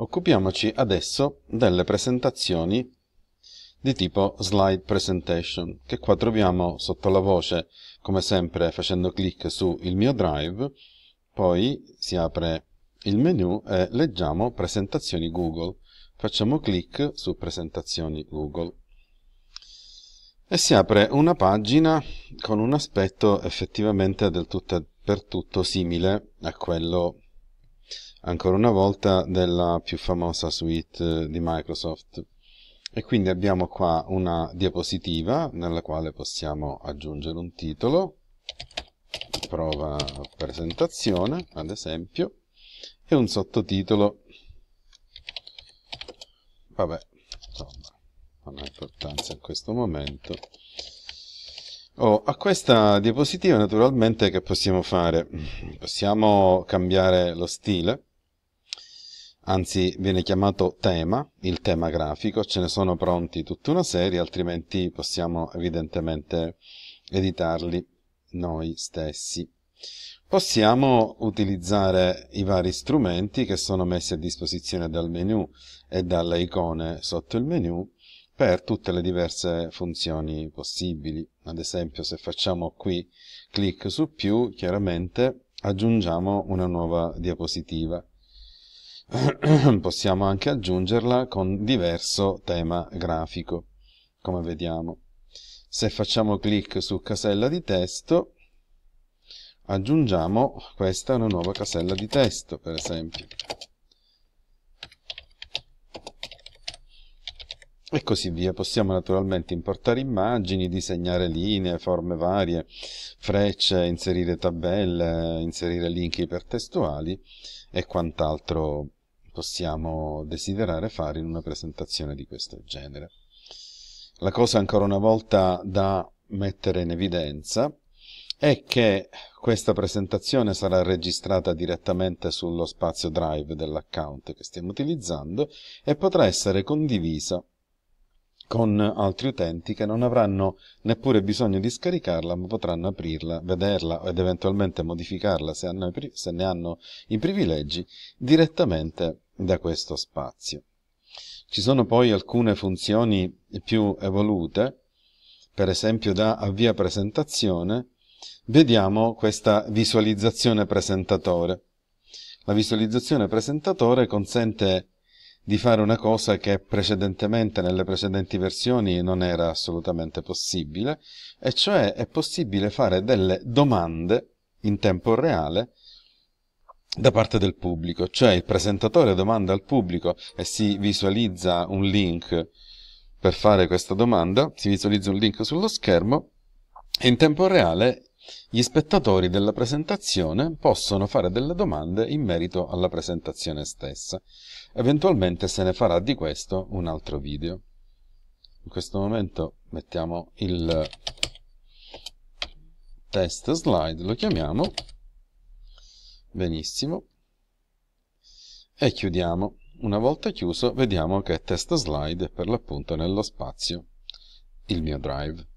Occupiamoci adesso delle presentazioni di tipo slide presentation che qua troviamo sotto la voce come sempre facendo clic su il mio drive poi si apre il menu e leggiamo presentazioni Google facciamo clic su presentazioni Google e si apre una pagina con un aspetto effettivamente del tutto per tutto simile a quello ancora una volta della più famosa suite eh, di Microsoft. E quindi abbiamo qua una diapositiva nella quale possiamo aggiungere un titolo, prova presentazione ad esempio, e un sottotitolo. Vabbè, insomma, non ha importanza in questo momento. Oh, a questa diapositiva naturalmente che possiamo fare? Possiamo cambiare lo stile, anzi viene chiamato tema, il tema grafico, ce ne sono pronti tutta una serie, altrimenti possiamo evidentemente editarli noi stessi. Possiamo utilizzare i vari strumenti che sono messi a disposizione dal menu e dalle icone sotto il menu per tutte le diverse funzioni possibili. Ad esempio, se facciamo qui clic su più, chiaramente aggiungiamo una nuova diapositiva. Possiamo anche aggiungerla con diverso tema grafico, come vediamo. Se facciamo clic su casella di testo, aggiungiamo questa una nuova casella di testo, per esempio. e così via. Possiamo naturalmente importare immagini, disegnare linee, forme varie, frecce, inserire tabelle, inserire link ipertestuali e quant'altro possiamo desiderare fare in una presentazione di questo genere. La cosa ancora una volta da mettere in evidenza è che questa presentazione sarà registrata direttamente sullo spazio drive dell'account che stiamo utilizzando e potrà essere condivisa con altri utenti che non avranno neppure bisogno di scaricarla ma potranno aprirla, vederla ed eventualmente modificarla se, hanno, se ne hanno i privilegi direttamente da questo spazio. Ci sono poi alcune funzioni più evolute, per esempio da avvia presentazione, vediamo questa visualizzazione presentatore. La visualizzazione presentatore consente di fare una cosa che precedentemente nelle precedenti versioni non era assolutamente possibile, e cioè è possibile fare delle domande in tempo reale da parte del pubblico, cioè il presentatore domanda al pubblico e si visualizza un link per fare questa domanda, si visualizza un link sullo schermo e in tempo reale gli spettatori della presentazione possono fare delle domande in merito alla presentazione stessa. Eventualmente se ne farà di questo un altro video. In questo momento mettiamo il test slide, lo chiamiamo, benissimo, e chiudiamo. Una volta chiuso vediamo che test slide è per l'appunto nello spazio, il mio drive.